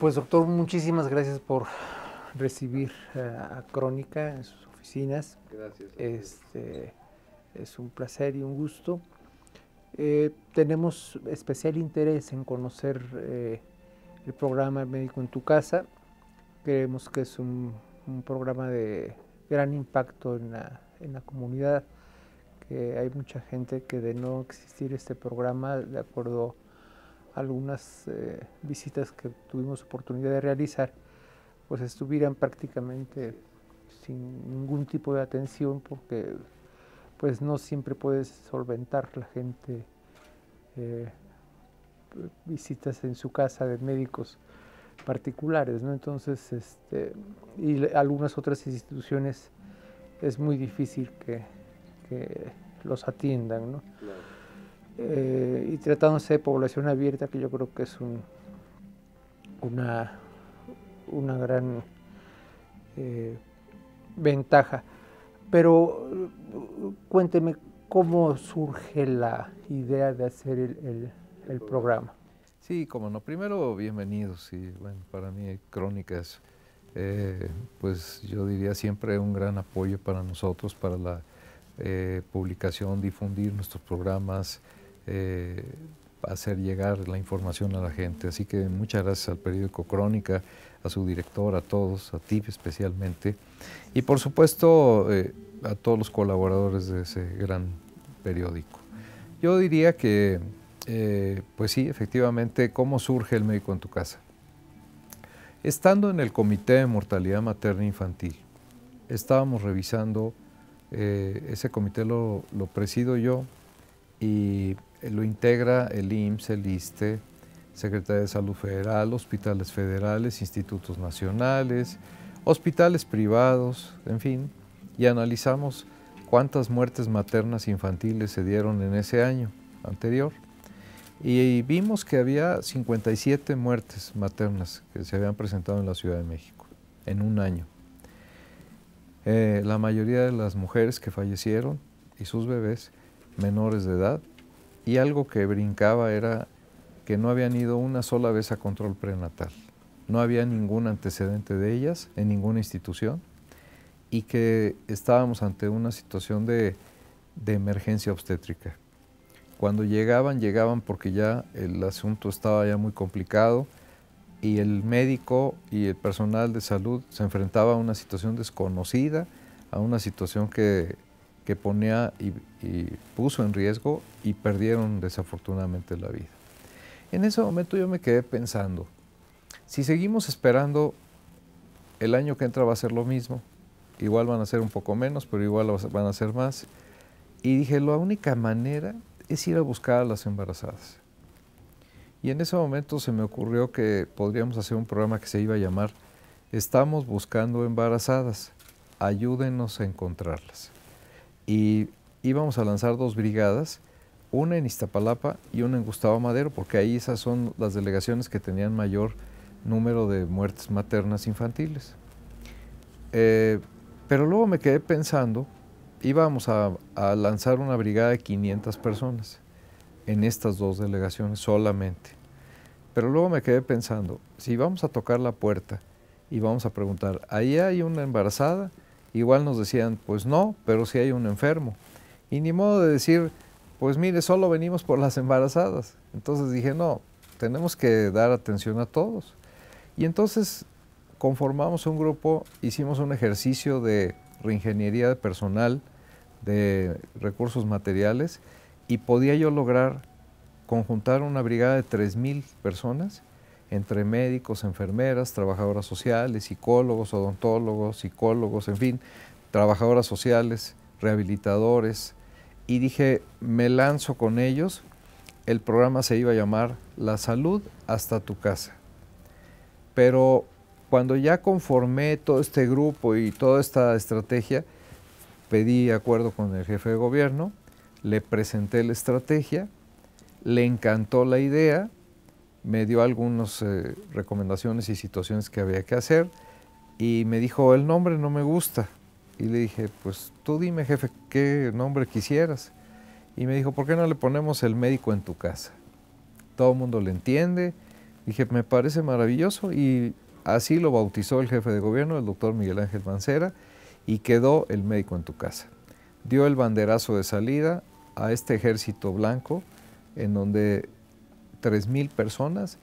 Pues doctor, muchísimas gracias por recibir eh, a Crónica en sus oficinas. Gracias. Este, es un placer y un gusto. Eh, tenemos especial interés en conocer eh, el programa Médico en tu Casa. Creemos que es un, programa de gran impacto en la, en la, comunidad, que hay mucha gente que de no existir este programa, de acuerdo a algunas eh, visitas que tuvimos oportunidad de realizar, pues estuvieran prácticamente sin ningún tipo de atención porque pues no siempre puedes solventar la gente eh, visitas en su casa de médicos particulares, ¿no? Entonces, este, y algunas otras instituciones es muy difícil que, que los atiendan, ¿no? Eh, y tratándose de población abierta, que yo creo que es una, gran eh, ventaja. Pero cuénteme cómo surge la idea de hacer el, programa. Sí, como no. Primero, bienvenidos. Y bueno, para mí, Crónicas, eh, pues yo diría siempre un gran apoyo para nosotros, para la publicación, difundir nuestros programas, eh, hacer llegar la información a la gente. Así que muchas gracias al periódico Crónica, a su director, a todos, a ti especialmente, y por supuesto eh, a todos los colaboradores de ese gran periódico. Yo diría que, eh, pues sí, efectivamente, ¿cómo surge el médico en tu casa? Estando en el Comité de Mortalidad Materna e Infantil, estábamos revisando, eh, ese comité lo, lo presido yo, y lo integra el IMSS, el ISTE, Secretaría de Salud Federal, hospitales federales, institutos nacionales, hospitales privados, en fin, y analizamos cuántas muertes maternas infantiles se dieron en ese año anterior. Y vimos que había 57 muertes maternas que se habían presentado en la Ciudad de México en un año. Eh, la mayoría de las mujeres que fallecieron y sus bebés menores de edad y algo que brincaba era que no habían ido una sola vez a control prenatal. No había ningún antecedente de ellas en ninguna institución y que estábamos ante una situación de, emergencia obstétrica. Cuando llegaban, llegaban porque ya el asunto estaba ya muy complicado y el médico y el personal de salud se enfrentaba a una situación desconocida, a una situación que que ponía y, puso en riesgo y perdieron desafortunadamente la vida. En ese momento yo me quedé pensando, si seguimos esperando, el año que entra va a ser lo mismo, igual van a ser un poco menos, pero igual van a ser más. Y dije, la única manera es ir a buscar a las embarazadas. Y en ese momento se me ocurrió que podríamos hacer un programa que se iba a llamar Estamos buscando embarazadas, ayúdenos a encontrarlas y íbamos a lanzar dos brigadas, una en Iztapalapa y una en Gustavo Madero, porque ahí esas son las delegaciones que tenían mayor número de muertes maternas infantiles. Eh, pero luego me quedé pensando, íbamos a, a lanzar una brigada de 500 personas en estas dos delegaciones solamente. Pero luego me quedé pensando, si vamos a tocar la puerta y vamos a preguntar, ¿ahí hay una embarazada? Igual nos decían, pues no, pero si hay un enfermo. Y ni modo de decir, pues mire, solo venimos por las embarazadas. Entonces dije, no, tenemos que dar atención a todos. Y entonces conformamos un grupo, hicimos un ejercicio de reingeniería de personal, de recursos materiales, y podía yo lograr conjuntar una brigada de 3.000 personas entre médicos, enfermeras, trabajadoras sociales, psicólogos, odontólogos, psicólogos, en fin, trabajadoras sociales, rehabilitadores. Y dije, me lanzo con ellos. El programa se iba a llamar La salud hasta tu casa. Pero cuando ya conformé todo este grupo y toda esta estrategia, pedí acuerdo con el jefe de gobierno, le presenté la estrategia, le encantó la idea, me dio algunas eh, recomendaciones y situaciones que había que hacer y me dijo, el nombre no me gusta. Y le dije, pues tú dime jefe qué nombre quisieras. Y me dijo, ¿por qué no le ponemos el médico en tu casa? Todo el mundo le entiende. Dije, me parece maravilloso y así lo bautizó el jefe de gobierno, el doctor Miguel Ángel Mancera, y quedó el médico en tu casa. Dio el banderazo de salida a este ejército blanco en donde 3.000 personas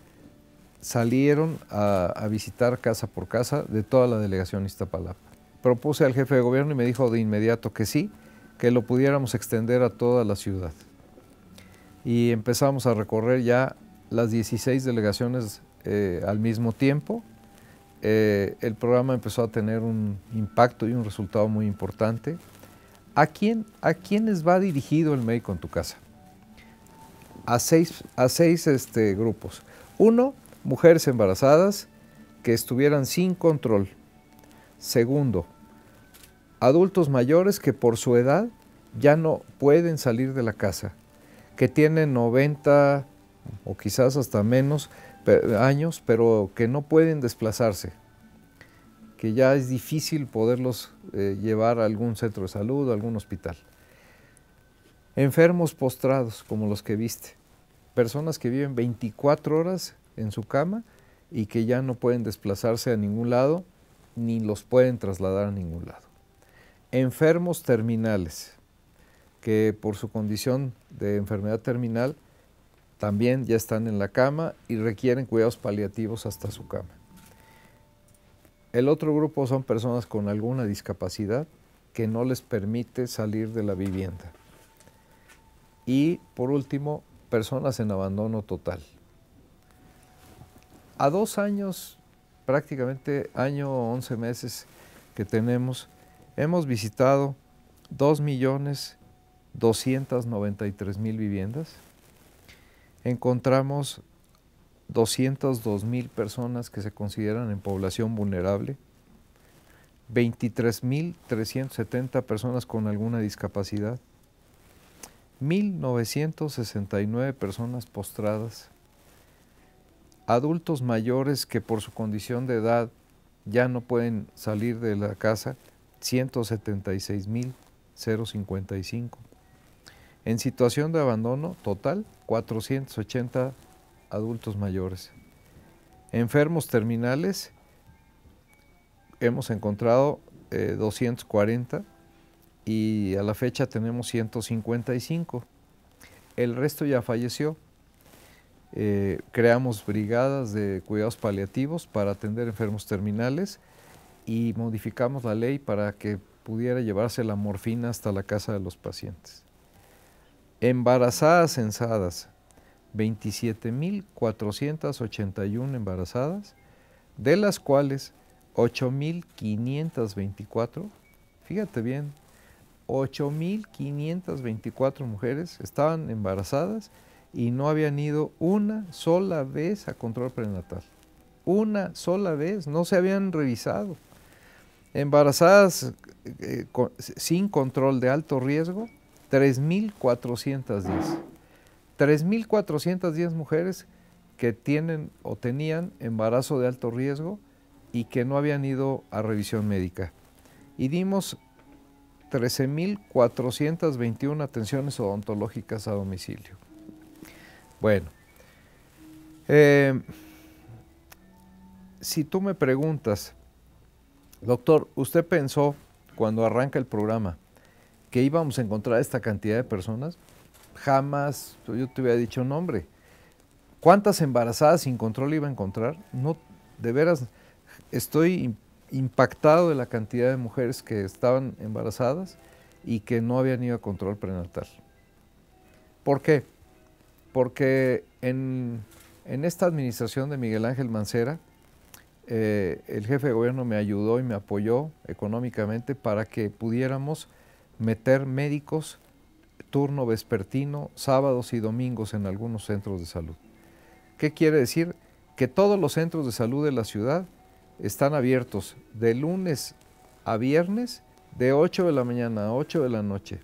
salieron a, visitar casa por casa de toda la delegación Iztapalapa. Propuse al jefe de gobierno y me dijo de inmediato que sí, que lo pudiéramos extender a toda la ciudad. Y empezamos a recorrer ya las 16 delegaciones eh, al mismo tiempo. Eh, el programa empezó a tener un impacto y un resultado muy importante. ¿A, quién, ¿A quiénes va dirigido el médico en tu casa? a seis, a este, grupos. Uno, mujeres embarazadas que estuvieran sin control. Segundo, adultos mayores que por su edad ya no pueden salir de la casa, que tienen 90 o quizás hasta menos años, pero que no pueden desplazarse, que ya es difícil poderlos eh, llevar a algún centro de salud, algún hospital. Enfermos postrados como los que viste. Personas que viven 24 horas en su cama y que ya no pueden desplazarse a ningún lado ni los pueden trasladar a ningún lado. Enfermos terminales, que por su condición de enfermedad terminal también ya están en la cama y requieren cuidados paliativos hasta su cama. El otro grupo son personas con alguna discapacidad que no les permite salir de la vivienda. Y por último, personas en abandono total. A dos años, prácticamente año 11 meses que tenemos, hemos visitado 2.293.000 viviendas. Encontramos 202.000 personas que se consideran en población vulnerable, 23.370 personas con alguna discapacidad, 1.969 personas postradas, adultos mayores que por su condición de edad ya no pueden salir de la casa, 176.055. En situación de abandono total, 480 adultos mayores. Enfermos terminales, hemos encontrado 240 eh, y a la fecha tenemos 155. El resto ya falleció. Eh, creamos brigadas de cuidados paliativos para atender enfermos terminales y modificamos la ley para que pudiera llevarse la morfina hasta la casa de los pacientes. Embarazadas censadas, 27.481 embarazadas, de las cuales 8.524, fíjate bien, 8.524 mujeres estaban embarazadas y no habían ido una sola vez a control prenatal. Una sola vez, no se habían revisado. Embarazadas eh, eh, sin control de alto riesgo, 3.410. 3.410 mujeres que tienen o tenían embarazo de alto riesgo y que no habían ido a revisión médica. Y dimos 13.421 atenciones odontológicas a domicilio. Bueno, eh, si tú me preguntas, doctor, ¿usted pensó cuando arranca el programa que íbamos a encontrar esta cantidad de personas? Jamás yo te hubiera dicho nombre. ¿Cuántas embarazadas sin control iba a encontrar? No, de veras, estoy impactado de la cantidad de mujeres que estaban embarazadas y que no habían ido a control prenatal. ¿Por qué? Porque en, esta administración de Miguel Ángel Mancera, eh, el jefe de gobierno me ayudó y me apoyó económicamente para que pudiéramos meter médicos turno vespertino, sábados y domingos en algunos centros de salud. ¿Qué quiere decir? Que todos los centros de salud de la ciudad están abiertos de lunes a viernes de 8 de la mañana a 8 de la noche,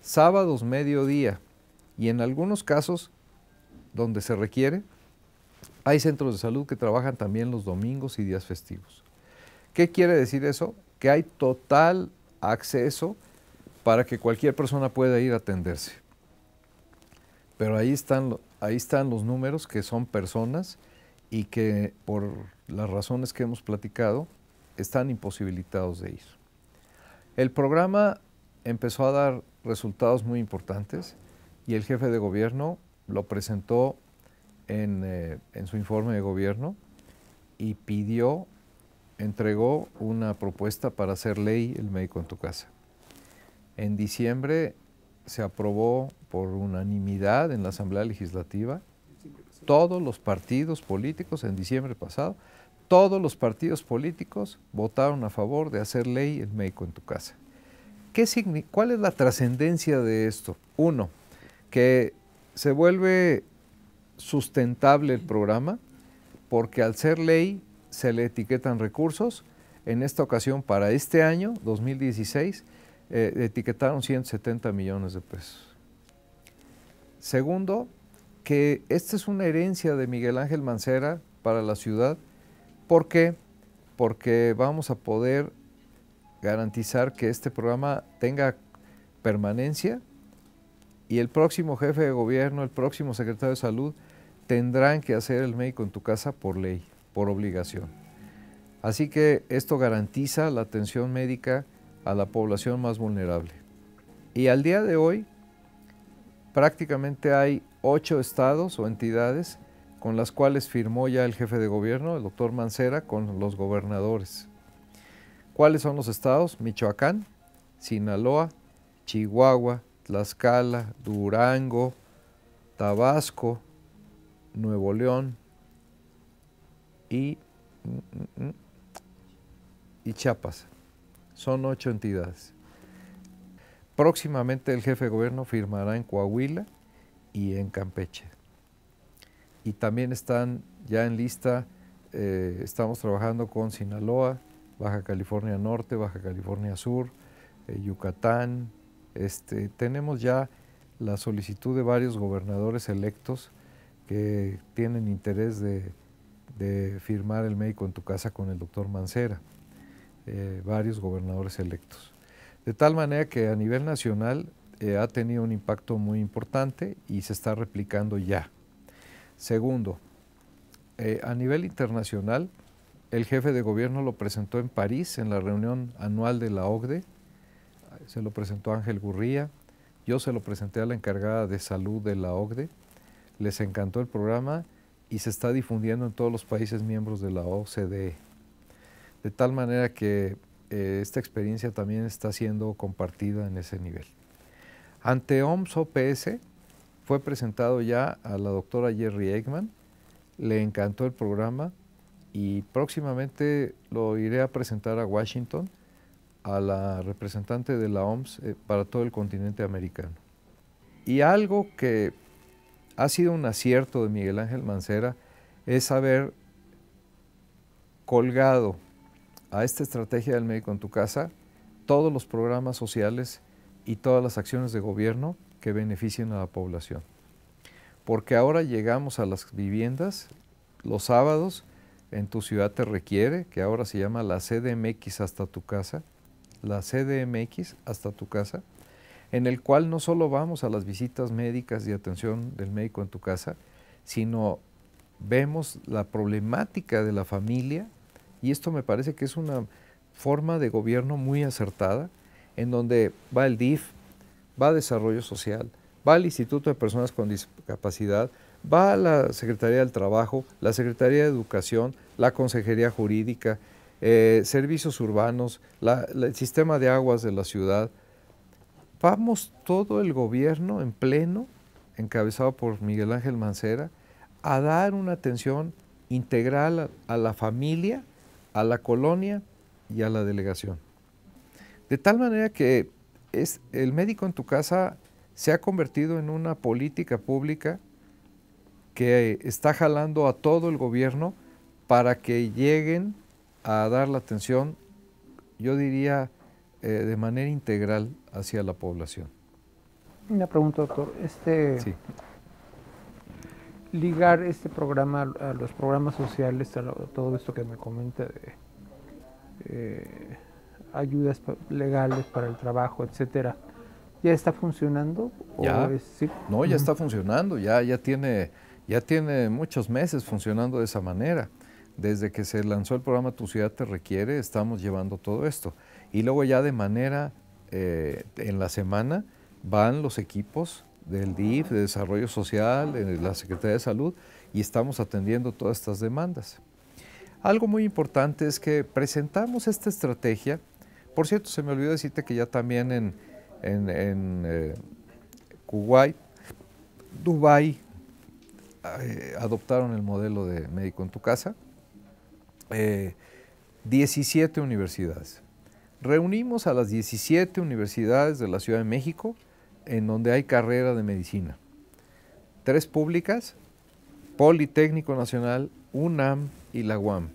sábados mediodía y en algunos casos donde se requiere, hay centros de salud que trabajan también los domingos y días festivos. ¿Qué quiere decir eso? Que hay total acceso para que cualquier persona pueda ir a atenderse. Pero ahí están, ahí están los números que son personas y que por las razones que hemos platicado, están imposibilitados de ir. El programa empezó a dar resultados muy importantes y el jefe de gobierno lo presentó en, eh, en su informe de gobierno y pidió, entregó una propuesta para hacer ley el médico en tu casa. En diciembre se aprobó por unanimidad en la Asamblea Legislativa todos los partidos políticos en diciembre pasado, todos los partidos políticos votaron a favor de hacer ley el médico en tu casa. ¿Qué ¿Cuál es la trascendencia de esto? Uno, que se vuelve sustentable el programa porque al ser ley se le etiquetan recursos. En esta ocasión, para este año, 2016, eh, etiquetaron 170 millones de pesos. Segundo, que esta es una herencia de Miguel Ángel Mancera para la ciudad. ¿Por qué? Porque vamos a poder garantizar que este programa tenga permanencia y el próximo jefe de gobierno, el próximo secretario de salud, tendrán que hacer el médico en tu casa por ley, por obligación. Así que esto garantiza la atención médica a la población más vulnerable. Y al día de hoy prácticamente hay ocho estados o entidades con las cuales firmó ya el jefe de gobierno, el doctor Mancera, con los gobernadores. ¿Cuáles son los estados? Michoacán, Sinaloa, Chihuahua, Tlaxcala, Durango, Tabasco, Nuevo León y, y Chiapas. Son ocho entidades. Próximamente el jefe de gobierno firmará en Coahuila, y en Campeche. Y también están ya en lista, eh, estamos trabajando con Sinaloa, Baja California Norte, Baja California Sur, eh, Yucatán. Este, tenemos ya la solicitud de varios gobernadores electos que tienen interés de, firmar el médico en tu casa con el doctor Mancera, eh, varios gobernadores electos. De tal manera que a nivel nacional eh, ha tenido un impacto muy importante y se está replicando ya. Segundo, eh, a nivel internacional, el jefe de gobierno lo presentó en París en la reunión anual de la OCDE, se lo presentó Ángel Gurría, yo se lo presenté a la encargada de salud de la OCDE, les encantó el programa y se está difundiendo en todos los países miembros de la OCDE. De tal manera que eh, esta experiencia también está siendo compartida en ese nivel. Ante OMS OPS fue presentado ya a la doctora Jerry Eggman, le encantó el programa y próximamente lo iré a presentar a Washington, a la representante de la OMS eh, para todo el continente americano. Y algo que ha sido un acierto de Miguel Ángel Mancera es haber colgado a esta estrategia del médico en tu casa todos los programas sociales y todas las acciones de gobierno que beneficien a la población. Porque ahora llegamos a las viviendas los sábados, en tu ciudad te requiere, que ahora se llama la CDMX hasta tu casa, la CDMX hasta tu casa, en el cual no solo vamos a las visitas médicas y atención del médico en tu casa, sino vemos la problemática de la familia y esto me parece que es una forma de gobierno muy acertada en donde va el DIF, va a Desarrollo Social, va al Instituto de Personas con Discapacidad, va a la Secretaría del Trabajo, la Secretaría de Educación, la Consejería Jurídica, eh, Servicios Urbanos, el Sistema de Aguas de la Ciudad. Vamos todo el gobierno en pleno, encabezado por Miguel Ángel Mancera, a dar una atención integral a la familia, a la colonia y a la delegación. De tal manera que es, el médico en tu casa se ha convertido en una política pública que está jalando a todo el gobierno para que lleguen a dar la atención, yo diría, eh, de manera integral hacia la población. Una pregunta, doctor. Este, sí. Ligar este programa a los programas sociales, a todo esto que me comenta de... Eh, ayudas legales para el trabajo, etcétera. ¿Ya está funcionando? ¿O ya. No, ya está funcionando, ya, ya, tiene, ya tiene muchos meses funcionando de esa manera. Desde que se lanzó el programa Tu Ciudad Te Requiere, estamos llevando todo esto. Y luego ya de manera, eh, en la semana, van los equipos del DIF, de Desarrollo Social, de la Secretaría de Salud, y estamos atendiendo todas estas demandas. Algo muy importante es que presentamos esta estrategia por cierto, se me olvidó decirte que ya también en, en, en eh, Kuwait, Dubái, eh, adoptaron el modelo de médico en tu casa. 17 eh, universidades. Reunimos a las 17 universidades de la Ciudad de México en donde hay carrera de medicina. Tres públicas, Politécnico Nacional, UNAM y la UAM.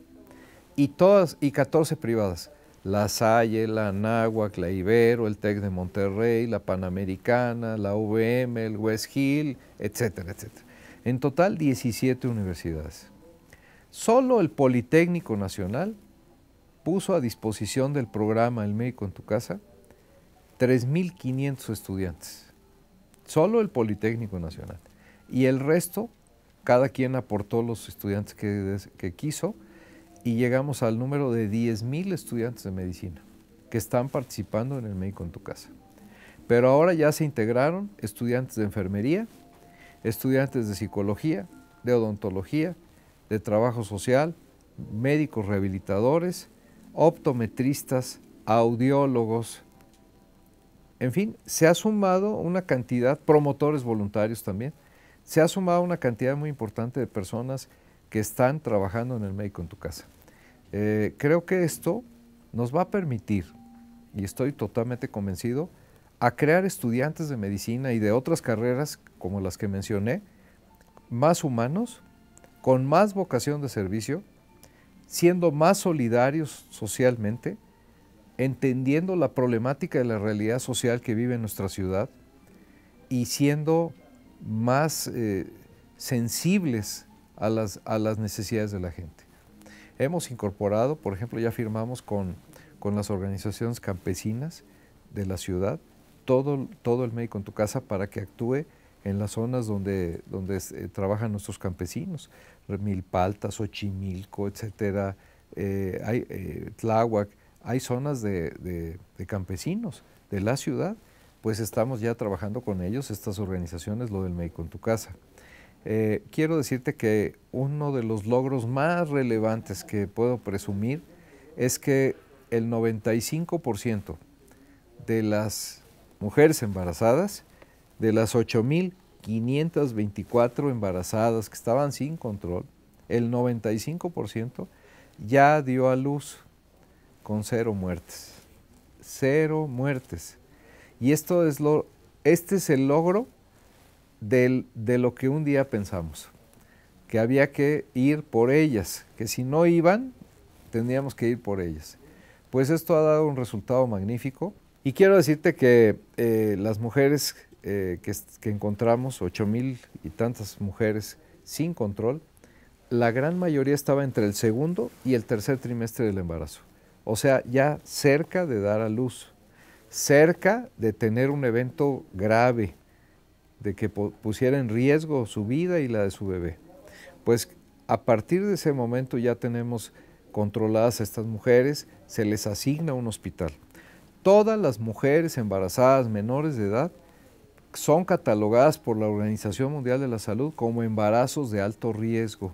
Y todas y 14 privadas la Salle, la Anáhuac, la Ibero, el TEC de Monterrey, la Panamericana, la UVM, el West Hill, etcétera, etcétera. En total 17 universidades. Solo el Politécnico Nacional puso a disposición del programa El Médico en tu Casa 3.500 estudiantes. Solo el Politécnico Nacional. Y el resto, cada quien aportó los estudiantes que quiso y llegamos al número de 10.000 estudiantes de medicina que están participando en el médico en tu casa. Pero ahora ya se integraron estudiantes de enfermería, estudiantes de psicología, de odontología, de trabajo social, médicos rehabilitadores, optometristas, audiólogos. En fin, se ha sumado una cantidad, promotores voluntarios también, se ha sumado una cantidad muy importante de personas que están trabajando en el médico en tu casa. Eh, creo que esto nos va a permitir, y estoy totalmente convencido, a crear estudiantes de medicina y de otras carreras como las que mencioné, más humanos, con más vocación de servicio, siendo más solidarios socialmente, entendiendo la problemática de la realidad social que vive nuestra ciudad y siendo más eh, sensibles a las necesidades de la gente. Hemos incorporado, por ejemplo, ya firmamos con, con las organizaciones campesinas de la ciudad todo, todo el médico en tu casa para que actúe en las zonas donde, donde eh, trabajan nuestros campesinos, Milpaltas, Ochimilco, etcétera, eh, hay, eh, Tláhuac, hay zonas de, campesinos de la ciudad, pues estamos ya trabajando con ellos, estas organizaciones, lo del médico en tu casa. Eh, quiero decirte que uno de los logros más relevantes que puedo presumir es que el 95% de las mujeres embarazadas, de las 8.524 embarazadas que estaban sin control, el 95% ya dio a luz con cero muertes. Cero muertes. Y esto es lo, este es el logro de lo que un día pensamos, que había que ir por ellas, que si no iban, tendríamos que ir por ellas. Pues esto ha dado un resultado magnífico y quiero decirte que eh, las mujeres eh, que, que, encontramos, ocho mil y tantas mujeres sin control, la gran mayoría estaba entre el segundo y el tercer trimestre del embarazo. O sea, ya cerca de dar a luz, cerca de tener un evento grave, de que pusiera en riesgo su vida y la de su bebé. Pues a partir de ese momento ya tenemos controladas a estas mujeres, se les asigna un hospital. Todas las mujeres embarazadas menores de edad son catalogadas por la Organización Mundial de la Salud como embarazos de alto riesgo.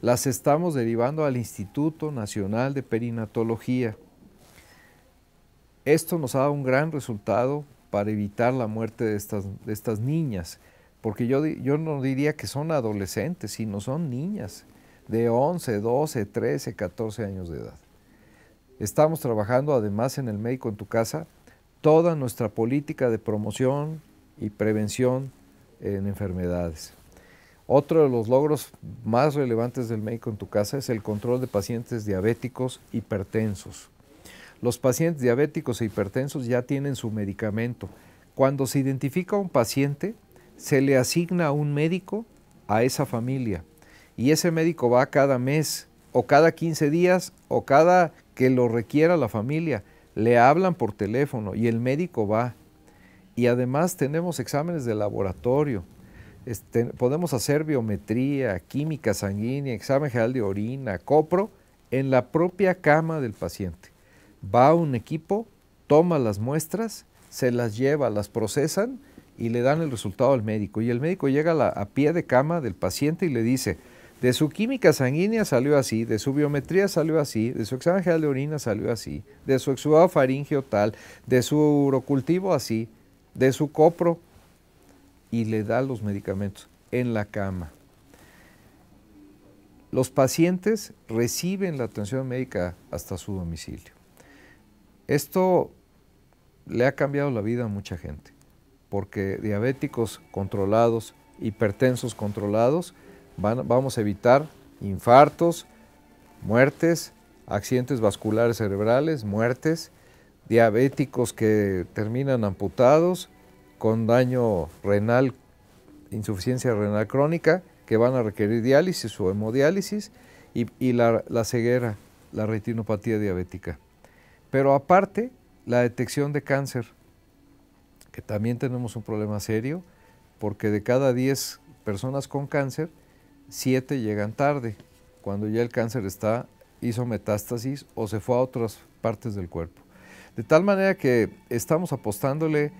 Las estamos derivando al Instituto Nacional de Perinatología. Esto nos ha dado un gran resultado para evitar la muerte de estas, niñas, porque yo, yo no diría que son adolescentes, sino son niñas de 11, 12, 13, 14 años de edad. Estamos trabajando además en el médico en tu casa toda nuestra política de promoción y prevención en enfermedades. Otro de los logros más relevantes del médico en tu casa es el control de pacientes diabéticos hipertensos. Los pacientes diabéticos e hipertensos ya tienen su medicamento. Cuando se identifica un paciente, se le asigna un médico a esa familia y ese médico va cada mes o cada 15 días o cada que lo requiera la familia. Le hablan por teléfono y el médico va. Y además tenemos exámenes de laboratorio. Este, podemos hacer biometría, química sanguínea, examen general de orina, copro, en la propia cama del paciente va a un equipo, toma las muestras, se las lleva, las procesan y le dan el resultado al médico. Y el médico llega a, pie de cama del paciente y le dice, de su química sanguínea salió así, de su biometría salió así, de su examen general de orina salió así, de su exudado faringeo tal, de su urocultivo así, de su copro, y le da los medicamentos en la cama. Los pacientes reciben la atención médica hasta su domicilio. Esto le ha cambiado la vida a mucha gente, porque diabéticos controlados, hipertensos controlados, vamos a evitar infartos, muertes, accidentes vasculares cerebrales, muertes, diabéticos que terminan amputados, con daño renal, insuficiencia renal crónica, que van a requerir diálisis o hemodiálisis, y, la ceguera, la retinopatía diabética. Pero aparte, la detección de cáncer, que también tenemos un problema serio, porque de cada 10 personas con cáncer, 7 llegan tarde, cuando ya el cáncer está, hizo metástasis o se fue a otras partes del cuerpo. De tal manera que estamos apostándole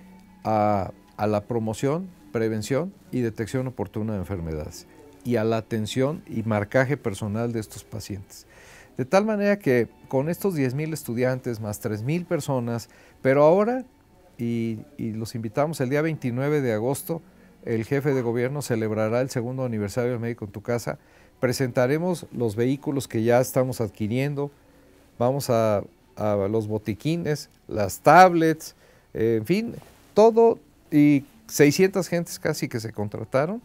a, a la promoción, prevención y detección oportuna de enfermedades y a la atención y marcaje personal de estos pacientes. De tal manera que con estos 10.000 estudiantes más 3.000 personas, pero ahora, y, los invitamos el día 29 de agosto, el jefe de gobierno celebrará el segundo aniversario del médico en tu casa. Presentaremos los vehículos que ya estamos adquiriendo, vamos a, los botiquines, las tablets, eh, en fin, todo y 600 gentes casi que se contrataron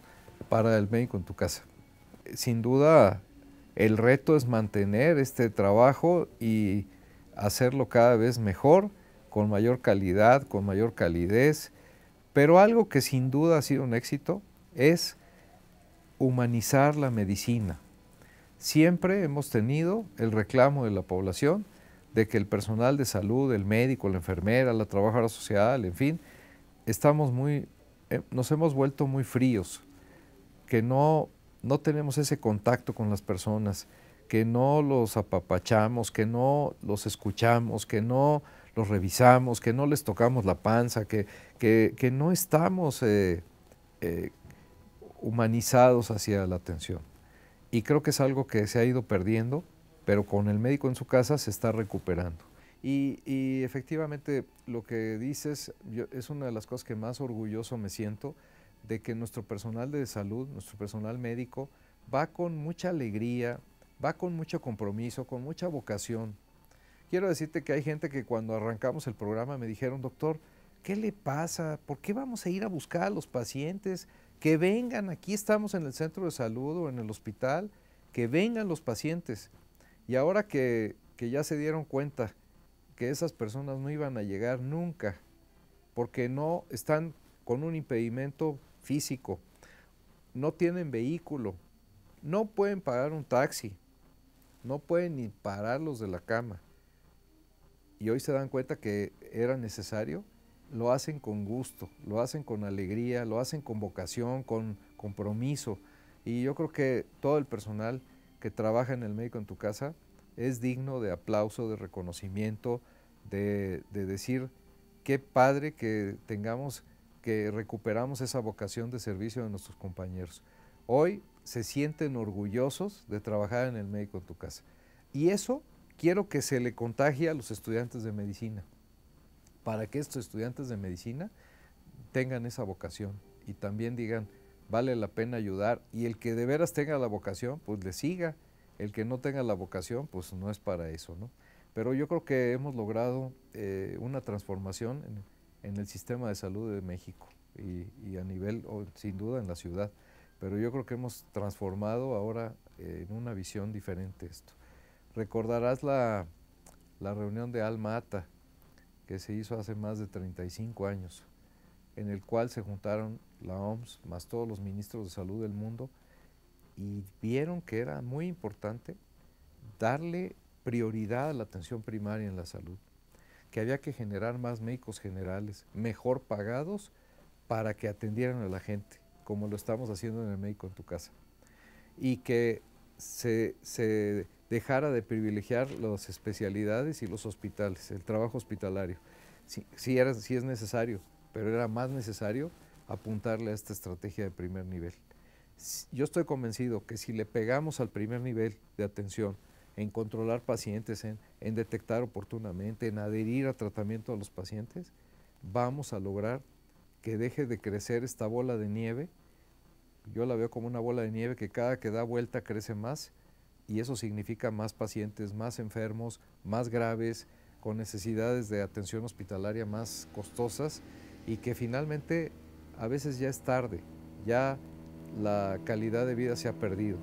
para el médico en tu casa. Sin duda el reto es mantener este trabajo y hacerlo cada vez mejor, con mayor calidad, con mayor calidez. Pero algo que sin duda ha sido un éxito es humanizar la medicina. Siempre hemos tenido el reclamo de la población de que el personal de salud, el médico, la enfermera, la trabajadora social, en fin, estamos muy, eh, nos hemos vuelto muy fríos, que no no tenemos ese contacto con las personas, que no los apapachamos, que no los escuchamos, que no los revisamos, que no les tocamos la panza, que, no estamos eh, eh, humanizados hacia la atención. Y creo que es algo que se ha ido perdiendo, pero con el médico en su casa se está recuperando. Y, efectivamente lo que dices es una de las cosas que más orgulloso me siento, de que nuestro personal de salud, nuestro personal médico, va con mucha alegría, va con mucho compromiso, con mucha vocación. Quiero decirte que hay gente que cuando arrancamos el programa me dijeron, doctor, ¿qué le pasa? ¿Por qué vamos a ir a buscar a los pacientes? Que vengan, aquí estamos en el centro de salud o en el hospital, que vengan los pacientes. Y ahora que, ya se dieron cuenta que esas personas no iban a llegar nunca, porque no están con un impedimento físico, no tienen vehículo, no pueden pagar un taxi, no pueden ni pararlos de la cama. Y hoy se dan cuenta que era necesario, lo hacen con gusto, lo hacen con alegría, lo hacen con vocación, con compromiso. Y yo creo que todo el personal que trabaja en el médico en tu casa es digno de aplauso, de reconocimiento, de, decir qué padre que tengamos que recuperamos esa vocación de servicio de nuestros compañeros. Hoy se sienten orgullosos de trabajar en el médico en tu casa. Y eso quiero que se le contagie a los estudiantes de medicina, para que estos estudiantes de medicina tengan esa vocación y también digan, vale la pena ayudar y el que de veras tenga la vocación, pues le siga, el que no tenga la vocación, pues no es para eso, ¿no? Pero yo creo que hemos logrado eh, una transformación. En, en el sistema de salud de México y, a nivel, sin duda, en la ciudad. Pero yo creo que hemos transformado ahora eh, en una visión diferente esto. Recordarás la, la reunión de Alma Ata, que se hizo hace más de 35 años, en el cual se juntaron la OMS más todos los ministros de salud del mundo y vieron que era muy importante darle prioridad a la atención primaria en la salud que había que generar más médicos generales, mejor pagados, para que atendieran a la gente, como lo estamos haciendo en el médico en tu casa. Y que se, dejara de privilegiar las especialidades y los hospitales, el trabajo hospitalario. Sí, era, sí es necesario, pero era más necesario apuntarle a esta estrategia de primer nivel. Yo estoy convencido que si le pegamos al primer nivel de atención, en controlar pacientes, en, detectar oportunamente, en adherir a tratamiento a los pacientes, vamos a lograr que deje de crecer esta bola de nieve. Yo la veo como una bola de nieve que cada que da vuelta crece más y eso significa más pacientes, más enfermos, más graves, con necesidades de atención hospitalaria más costosas y que finalmente a veces ya es tarde, ya la calidad de vida se ha perdido.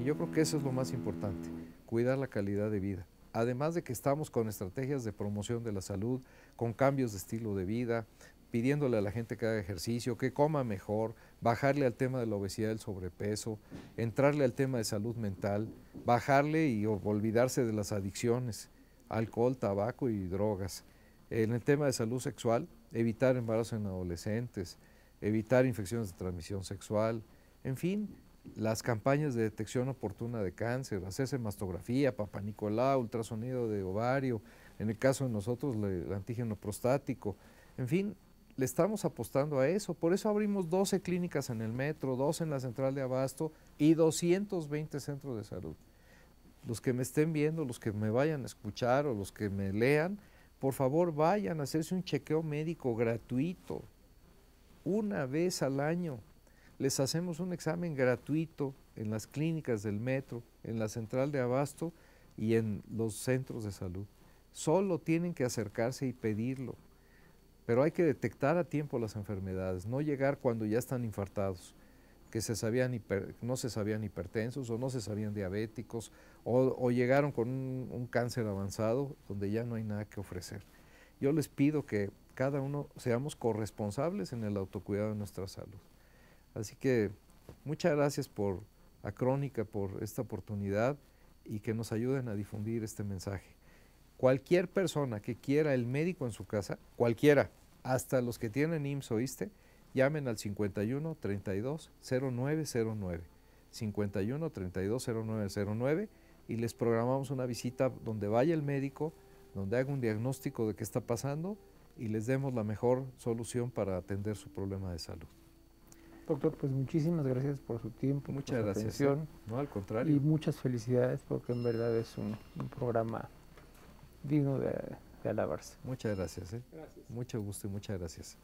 Y yo creo que eso es lo más importante cuidar la calidad de vida. Además de que estamos con estrategias de promoción de la salud, con cambios de estilo de vida, pidiéndole a la gente que haga ejercicio, que coma mejor, bajarle al tema de la obesidad, el sobrepeso, entrarle al tema de salud mental, bajarle y olvidarse de las adicciones, alcohol, tabaco y drogas. En el tema de salud sexual, evitar embarazos en adolescentes, evitar infecciones de transmisión sexual, en fin, las campañas de detección oportuna de cáncer, hacerse mastografía, Nicolá, ultrasonido de ovario, en el caso de nosotros el antígeno prostático, en fin, le estamos apostando a eso, por eso abrimos 12 clínicas en el metro, 12 en la central de abasto y 220 centros de salud. Los que me estén viendo, los que me vayan a escuchar o los que me lean, por favor vayan a hacerse un chequeo médico gratuito, una vez al año les hacemos un examen gratuito en las clínicas del metro, en la central de abasto y en los centros de salud. Solo tienen que acercarse y pedirlo. Pero hay que detectar a tiempo las enfermedades, no llegar cuando ya están infartados, que se sabían no se sabían hipertensos o no se sabían diabéticos o, llegaron con un cáncer avanzado donde ya no hay nada que ofrecer. Yo les pido que cada uno seamos corresponsables en el autocuidado de nuestra salud. Así que muchas gracias por Crónica por esta oportunidad y que nos ayuden a difundir este mensaje. Cualquier persona que quiera el médico en su casa, cualquiera, hasta los que tienen IMSS ISTE, llamen al 51 32 0909. 51 32 0909 y les programamos una visita donde vaya el médico, donde haga un diagnóstico de qué está pasando y les demos la mejor solución para atender su problema de salud. Doctor, pues muchísimas gracias por su tiempo, Muchas su gracias, ¿eh? No, al contrario. Y muchas felicidades porque en verdad es un, programa digno de, alabarse. Muchas ¿eh? gracias. Mucho gusto y muchas gracias.